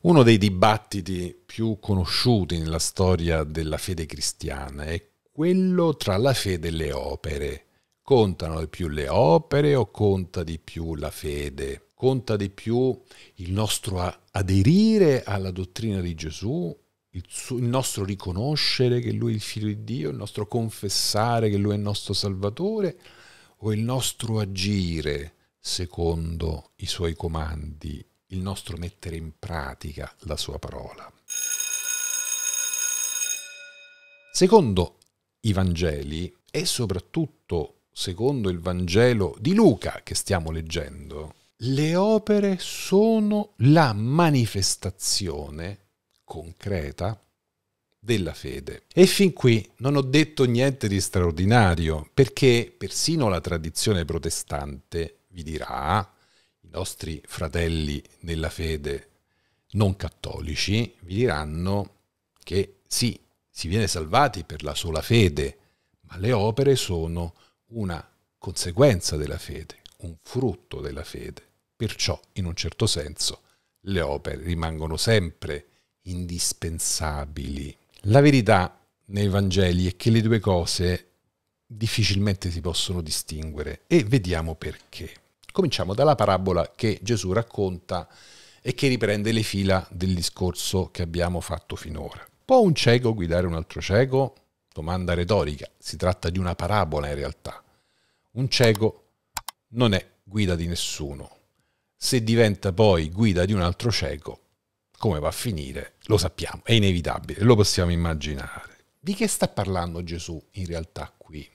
Uno dei dibattiti più conosciuti nella storia della fede cristiana è quello tra la fede e le opere. Contano di più le opere o conta di più la fede? Conta di più il nostro aderire alla dottrina di Gesù il, suo, il, nostro riconoscere che Lui è il Figlio di Dio, il nostro confessare che Lui è il nostro Salvatore, o il nostro agire secondo i Suoi comandi, il nostro mettere in pratica la sua parola. Secondo i Vangeli e soprattutto secondo il Vangelo di Luca che stiamo leggendo, le opere sono la manifestazione concreta della fede. E fin qui non ho detto niente di straordinario, perché persino la tradizione protestante vi dirà nostri fratelli nella fede non cattolici vi diranno che sì, si viene salvati per la sola fede, ma le opere sono una conseguenza della fede, un frutto della fede. Perciò, in un certo senso, le opere rimangono sempre indispensabili. La verità nei Vangeli è che le due cose difficilmente si possono distinguere e vediamo perché. Cominciamo dalla parabola che Gesù racconta e che riprende le fila del discorso che abbiamo fatto finora. Può un cieco guidare un altro cieco? Domanda retorica, si tratta di una parabola in realtà. Un cieco non è guida di nessuno. Se diventa poi guida di un altro cieco, come va a finire lo sappiamo, è inevitabile, lo possiamo immaginare. Di che sta parlando Gesù in realtà qui?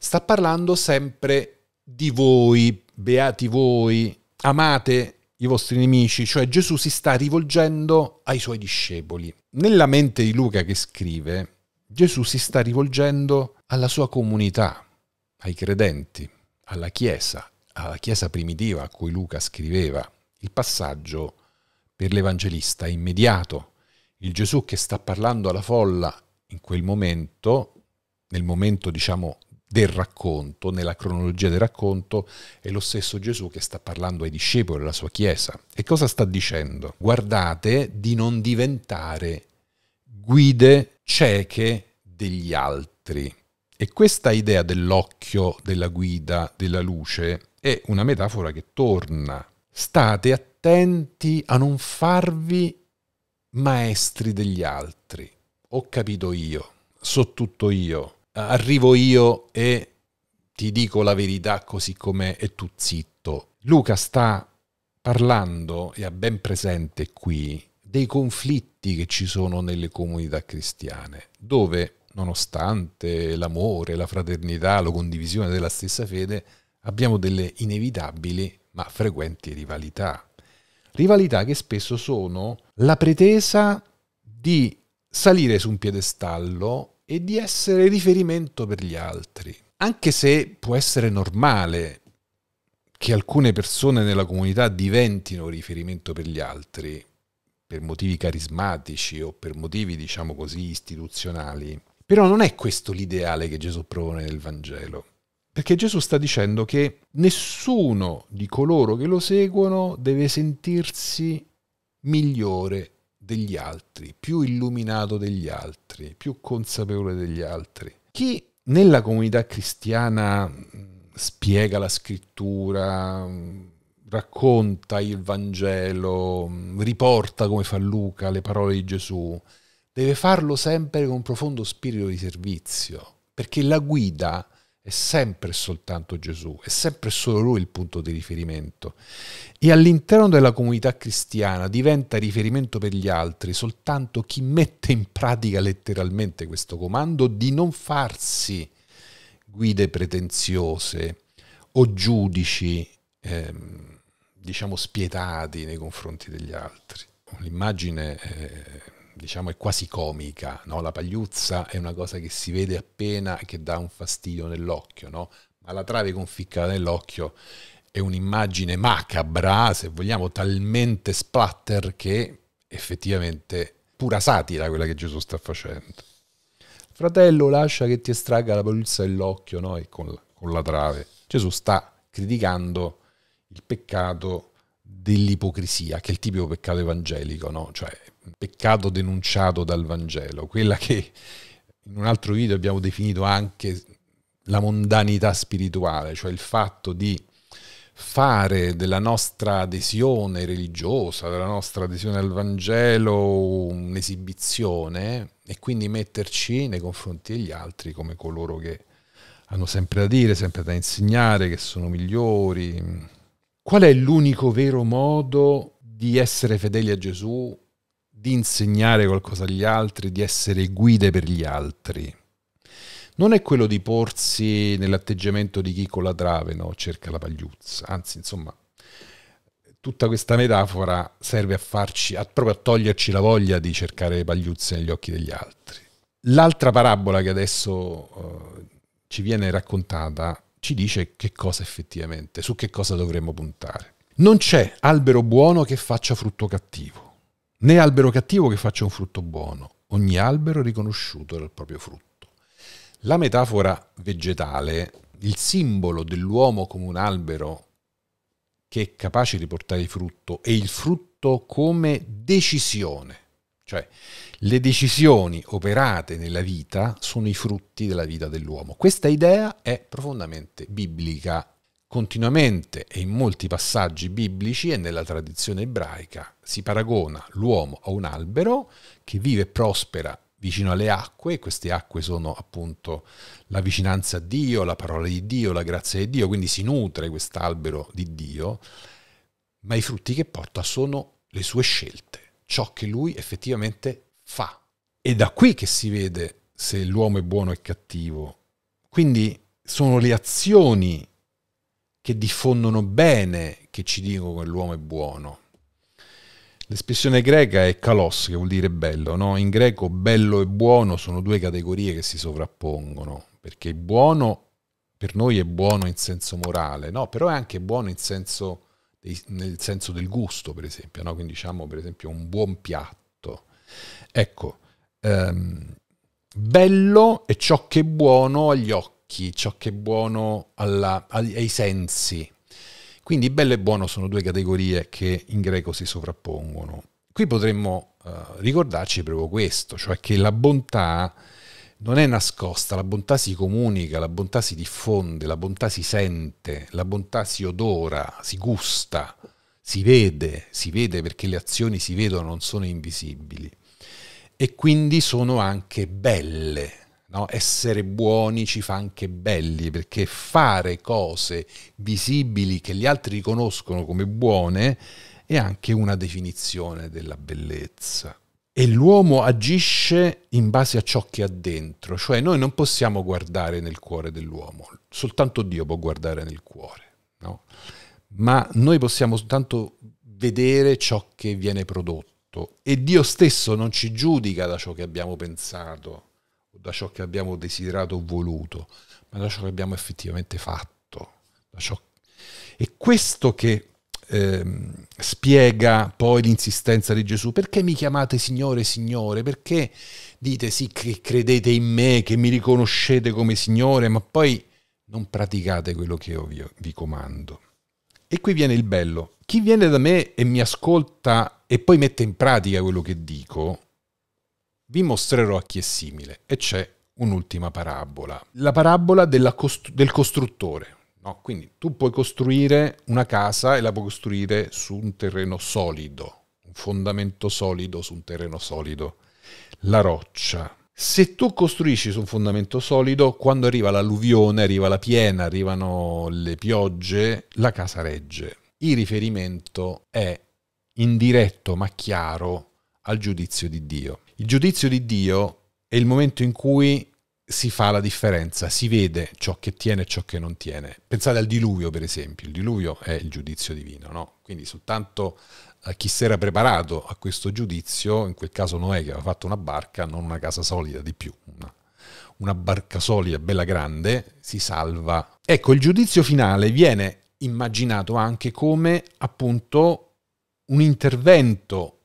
Sta parlando sempre di voi beati voi, amate i vostri nemici, cioè Gesù si sta rivolgendo ai suoi discepoli. Nella mente di Luca che scrive, Gesù si sta rivolgendo alla sua comunità, ai credenti, alla Chiesa, alla Chiesa primitiva a cui Luca scriveva. Il passaggio per l'Evangelista è immediato. Il Gesù che sta parlando alla folla in quel momento, nel momento diciamo del racconto, nella cronologia del racconto, è lo stesso Gesù che sta parlando ai discepoli, alla sua Chiesa. E cosa sta dicendo? Guardate di non diventare guide cieche degli altri. E questa idea dell'occhio, della guida, della luce è una metafora che torna. State attenti a non farvi maestri degli altri. Ho capito io, so tutto io, arrivo io e ti dico la verità così com'è e tu zitto. Luca sta parlando e ha ben presente qui dei conflitti che ci sono nelle comunità cristiane, dove nonostante l'amore, la fraternità, la condivisione della stessa fede, abbiamo delle inevitabili ma frequenti rivalità. Rivalità che spesso sono la pretesa di salire su un piedestallo e di essere riferimento per gli altri. Anche se può essere normale che alcune persone nella comunità diventino riferimento per gli altri, per motivi carismatici o per motivi, diciamo così, istituzionali, però non è questo l'ideale che Gesù propone nel Vangelo. Perché Gesù sta dicendo che nessuno di coloro che lo seguono deve sentirsi migliore degli altri, più illuminato degli altri, più consapevole degli altri. Chi nella comunità cristiana mm, spiega la scrittura, mm, racconta il Vangelo, mm, riporta come fa Luca le parole di Gesù, deve farlo sempre con un profondo spirito di servizio, perché la guida è sempre soltanto Gesù, è sempre solo Lui il punto di riferimento. E all'interno della comunità cristiana diventa riferimento per gli altri soltanto chi mette in pratica letteralmente questo comando di non farsi guide pretenziose o giudici, ehm, diciamo, spietati nei confronti degli altri. L'immagine... Eh, diciamo, è quasi comica, no? la pagliuzza è una cosa che si vede appena e che dà un fastidio nell'occhio, no? ma la trave conficcata nell'occhio è un'immagine macabra, se vogliamo, talmente splatter che effettivamente pura satira quella che Gesù sta facendo. Fratello, lascia che ti estragga la pagliuzza dell'occhio no? e con, con la trave. Gesù sta criticando il peccato dell'ipocrisia, che è il tipico peccato evangelico, no? cioè peccato denunciato dal Vangelo, quella che in un altro video abbiamo definito anche la mondanità spirituale, cioè il fatto di fare della nostra adesione religiosa, della nostra adesione al Vangelo un'esibizione e quindi metterci nei confronti degli altri come coloro che hanno sempre da dire, sempre da insegnare, che sono migliori. Qual è l'unico vero modo di essere fedeli a Gesù di insegnare qualcosa agli altri, di essere guide per gli altri. Non è quello di porsi nell'atteggiamento di chi con la trave no, cerca la pagliuzza, anzi insomma tutta questa metafora serve a farci, a, proprio a toglierci la voglia di cercare pagliuzze negli occhi degli altri. L'altra parabola che adesso uh, ci viene raccontata ci dice che cosa effettivamente, su che cosa dovremmo puntare. Non c'è albero buono che faccia frutto cattivo Né albero cattivo che faccia un frutto buono, ogni albero riconosciuto dal proprio frutto. La metafora vegetale, il simbolo dell'uomo come un albero che è capace di portare frutto è il frutto come decisione, cioè le decisioni operate nella vita sono i frutti della vita dell'uomo. Questa idea è profondamente biblica Continuamente e in molti passaggi biblici e nella tradizione ebraica si paragona l'uomo a un albero che vive e prospera vicino alle acque, e queste acque sono appunto la vicinanza a Dio, la parola di Dio, la grazia di Dio, quindi si nutre quest'albero di Dio, ma i frutti che porta sono le sue scelte, ciò che lui effettivamente fa. È da qui che si vede se l'uomo è buono o cattivo. Quindi sono le azioni che diffondono bene che ci dicono che l'uomo è buono. L'espressione greca è kalos, che vuol dire bello, no? In greco bello e buono sono due categorie che si sovrappongono, perché buono per noi è buono in senso morale, no? Però è anche buono senso, nel senso del gusto, per esempio, no? Quindi diciamo, per esempio, un buon piatto. Ecco, ehm, bello è ciò che è buono agli occhi occhi, ciò che è buono alla, ai sensi. Quindi bello e buono sono due categorie che in greco si sovrappongono. Qui potremmo eh, ricordarci proprio questo, cioè che la bontà non è nascosta, la bontà si comunica, la bontà si diffonde, la bontà si sente, la bontà si odora, si gusta, si vede, si vede perché le azioni si vedono, non sono invisibili. E quindi sono anche belle, No? Essere buoni ci fa anche belli perché fare cose visibili che gli altri riconoscono come buone è anche una definizione della bellezza. E l'uomo agisce in base a ciò che ha dentro, cioè noi non possiamo guardare nel cuore dell'uomo, soltanto Dio può guardare nel cuore, no? ma noi possiamo soltanto vedere ciò che viene prodotto e Dio stesso non ci giudica da ciò che abbiamo pensato, da ciò che abbiamo desiderato o voluto, ma da ciò che abbiamo effettivamente fatto. E questo che eh, spiega poi l'insistenza di Gesù, perché mi chiamate Signore, Signore? Perché dite sì che credete in me, che mi riconoscete come Signore, ma poi non praticate quello che io vi, vi comando. E qui viene il bello. Chi viene da me e mi ascolta e poi mette in pratica quello che dico, vi mostrerò a chi è simile e c'è un'ultima parabola, la parabola cost- del costruttore. No? Quindi tu puoi costruire una casa e la puoi costruire su un terreno solido, un fondamento solido su un terreno solido, la roccia. Se tu costruisci su un fondamento solido, quando arriva l'alluvione, arriva la piena, arrivano le piogge, la casa regge. Il riferimento è indiretto ma chiaro al giudizio di Dio. Il giudizio di Dio è il momento in cui si fa la differenza, si vede ciò che tiene e ciò che non tiene. Pensate al diluvio, per esempio, il diluvio è il giudizio divino, no? Quindi soltanto eh, chi si era preparato a questo giudizio, in quel caso Noè che aveva fatto una barca, non una casa solida di più, una, una barca solida, bella grande, si salva. Ecco, il giudizio finale viene immaginato anche come appunto un intervento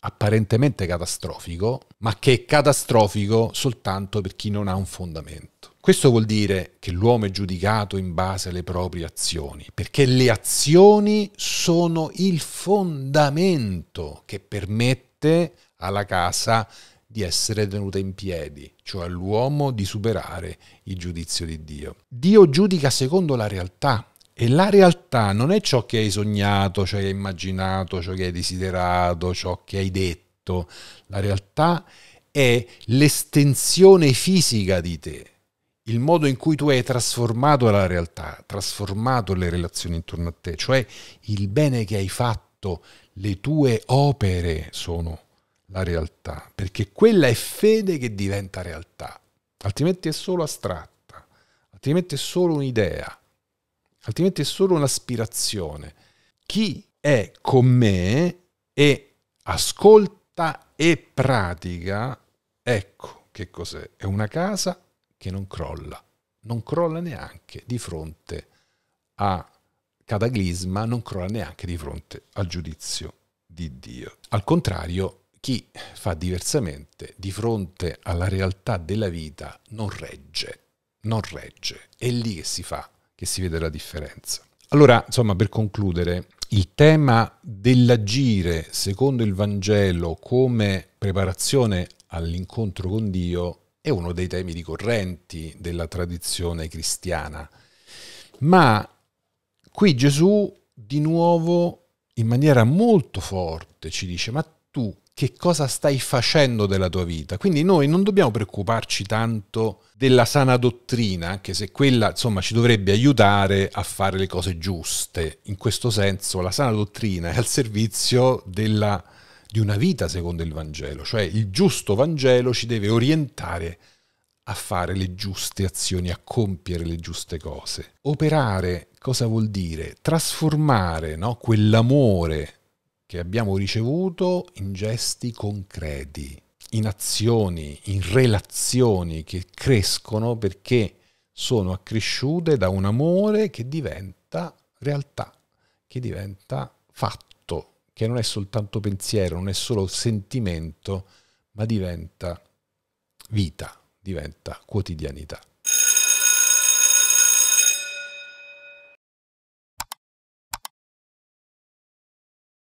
apparentemente catastrofico, ma che è catastrofico soltanto per chi non ha un fondamento. Questo vuol dire che l'uomo è giudicato in base alle proprie azioni, perché le azioni sono il fondamento che permette alla casa di essere tenuta in piedi, cioè all'uomo di superare il giudizio di Dio. Dio giudica secondo la realtà, e la realtà non è ciò che hai sognato, ciò che hai immaginato, ciò che hai desiderato, ciò che hai detto. La realtà è l'estensione fisica di te, il modo in cui tu hai trasformato la realtà, trasformato le relazioni intorno a te, cioè il bene che hai fatto, le tue opere sono la realtà, perché quella è fede che diventa realtà, altrimenti è solo astratta, altrimenti è solo un'idea altrimenti è solo un'aspirazione. Chi è con me e ascolta e pratica, ecco che cos'è? È una casa che non crolla, non crolla neanche di fronte a cataclisma, non crolla neanche di fronte al giudizio di Dio. Al contrario, chi fa diversamente di fronte alla realtà della vita non regge, non regge, è lì che si fa che si vede la differenza. Allora, insomma, per concludere, il tema dell'agire secondo il Vangelo come preparazione all'incontro con Dio è uno dei temi ricorrenti della tradizione cristiana. Ma qui Gesù di nuovo in maniera molto forte ci dice, ma tu che cosa stai facendo della tua vita. Quindi noi non dobbiamo preoccuparci tanto della sana dottrina, anche se quella insomma ci dovrebbe aiutare a fare le cose giuste. In questo senso la sana dottrina è al servizio della, di una vita secondo il Vangelo, cioè il giusto Vangelo ci deve orientare a fare le giuste azioni, a compiere le giuste cose. Operare cosa vuol dire? Trasformare no? quell'amore che abbiamo ricevuto in gesti concreti, in azioni, in relazioni che crescono perché sono accresciute da un amore che diventa realtà, che diventa fatto, che non è soltanto pensiero, non è solo sentimento, ma diventa vita, diventa quotidianità.